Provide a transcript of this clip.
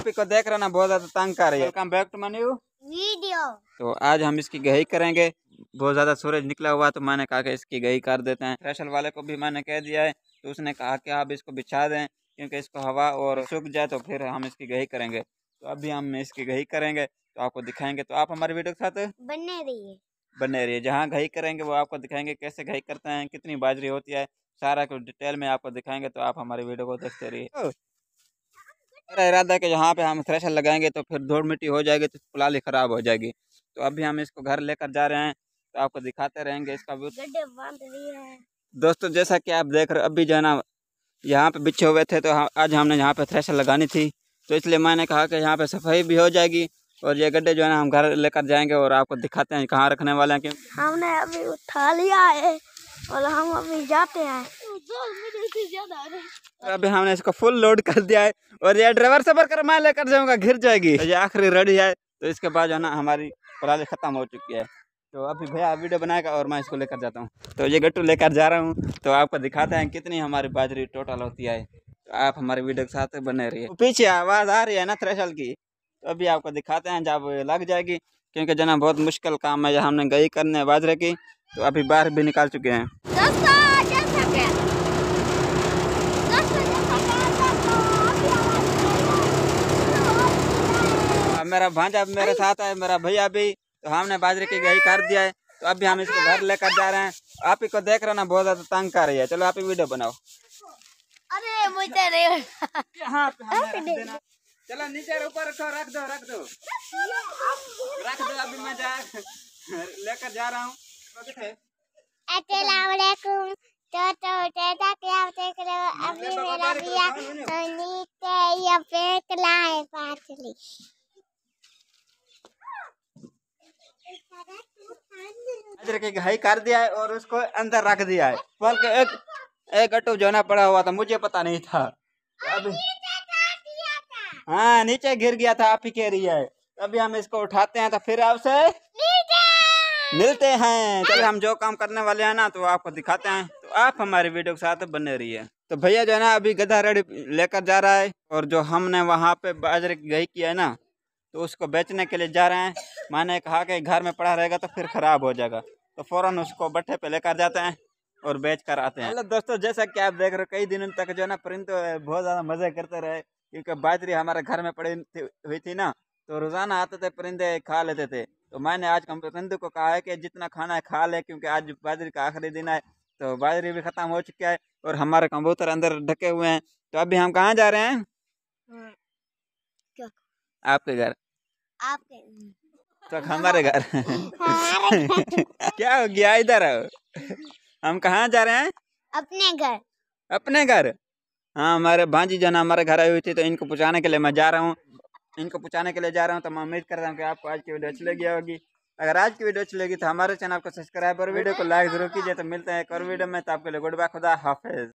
Topic को देख रहे ना बहुत ज्यादा तंग कर रही है वीडियो तो आज हम इसकी गही करेंगे बहुत ज्यादा सूरज निकला हुआ तो मैंने कहा कि इसकी गही कर देते हैं थ्रेशर वाले को भी मैंने कह दिया है तो उसने कहा कि आप इसको बिछा दें क्योंकि इसको हवा और सूख जाए तो फिर हम इसकी गही करेंगे तो अभी हम इसकी गही करेंगे तो आपको दिखाएंगे तो आप हमारे वीडियो के साथ बने रहिए बने रहिए जहाँ गही करेंगे वो आपको दिखाएंगे कैसे गही करते हैं कितनी बाजरी होती है सारा कुछ डिटेल में आपको दिखाएंगे तो आप हमारे वीडियो को देखते रहिए मेरा इरादा है कि यहाँ पे हम थ्रेशर लगाएंगे तो फिर धोड़ मिट्टी हो जाएगी तो पुलाली ख़राब हो जाएगी तो अभी हम इसको घर लेकर जा रहे हैं तो आपको दिखाते रहेंगे इसका दोस्तों जैसा कि आप देख रहे हो अभी जो है ना यहाँ पे बिछे हुए थे तो हाँ, आज हमने यहाँ पे थ्रेशर लगानी थी तो इसलिए मैंने कहा कि यहाँ पे सफाई भी हो जाएगी और ये गड्ढे जो है ना हम घर लेकर जाएंगे और आपको दिखाते हैं कहाँ रखने वाले हैं क्यों हमने अभी उठा लिया है और हम अभी जाते हैं अभी हमने इसको फुल लोड कर दिया है और ये ड्राइवर सबर कर मैं लेकर जाऊंगा घिर जाएगी तो ये आखिरी रेडी है तो इसके बाद जो है ना हमारी पराली ख़त्म हो चुकी है तो अभी भैया वीडियो बनाएगा और मैं इसको लेकर जाता हूँ तो ये गट्टू लेकर जा रहा हूँ तो आपको दिखाते हैं कितनी हमारी बाजरी टोटल होती है तो आप हमारे वीडियो के साथ बने रहिए है तो पीछे आवाज़ आ रही है ना थ्रेशल की तो अभी आपको दिखाते हैं जब लग जाएगी क्योंकि जना बहुत मुश्किल काम है जो हमने गई करने बाजरे की तो अभी बाहर भी निकाल चुके हैं मेरा भांजा भी मेरे साथ है मेरा भैया भी तो हमने बाजरे की गई कर दिया है तो अभी हम इसको घर लेकर जा रहे हैं आप ही को देख रहे ना बहुत ज्यादा तंग कर रही है चलो आप ही वीडियो बनाओ अरे मुझे तो नहीं हाँ, चलो नीचे ऊपर रखो रख दो रख दो रख दो अभी मैं जा लेकर जा रहा हूँ तो तो तो दादा के आप देख रहे हो अभी तो मेरा भैया तो नीचे ये फेंक रहा है पाचली अदरक घाई कर दिया है और उसको अंदर रख दिया है बल्कि एक एक अटो जोना पड़ा हुआ था मुझे पता नहीं था अभी हाँ नीचे गिर गया था आप ही कह रही है अभी हम इसको उठाते हैं तो फिर आपसे मिलते हैं चलो हम जो काम करने वाले हैं ना तो आपको दिखाते हैं तो आप हमारे वीडियो के साथ बने रहिए तो भैया जो है ना अभी गधा रेडी लेकर जा रहा है और जो हमने वहाँ पे बाजरे की गई किया है ना तो उसको बेचने के लिए जा रहे हैं मैंने कहा कि घर में पड़ा रहेगा तो फिर ख़राब हो जाएगा तो फ़ौर उसको बट्ठे पर लेकर जाते हैं और बेच कर आते हैं मतलब दोस्तों जैसा कि आप देख रहे हो कई दिनों तक जो है ना परिंद बहुत ज़्यादा मज़े करते रहे क्योंकि बाजरी हमारे घर में पड़ी हुई थी ना तो रोज़ाना आते थे परिंदे खा लेते थे तो मैंने आज परिंदे को कहा है कि जितना खाना है खा ले क्योंकि आज बाजरी का आखिरी दिन है तो बाजरी भी ख़त्म हो चुका है और हमारे कबूतर अंदर ढके हुए हैं तो अभी हम कहाँ जा रहे हैं हम्म। आपके घर आपके तो हमारे घर क्या हो गया इधर हम कहाँ जा रहे हैं अपने घर अपने घर हाँ हमारे भांजी जान हमारे घर आई हुई थी तो इनको पहुँचाने के लिए मैं जा रहा हूँ इनको पहुँचाने के लिए जा रहा हूँ तो मैं उम्मीद कर रहा हूँ कि आपको आज की वीडियो अच्छी लगी होगी अगर आज की वीडियो अच्छी लगी तो हमारे चैनल को सब्सक्राइब और वीडियो को लाइक जरूर कीजिए तो मिलते हैं एक और वीडियो में तो आपके लिए गुड बाय खुदा हाफिज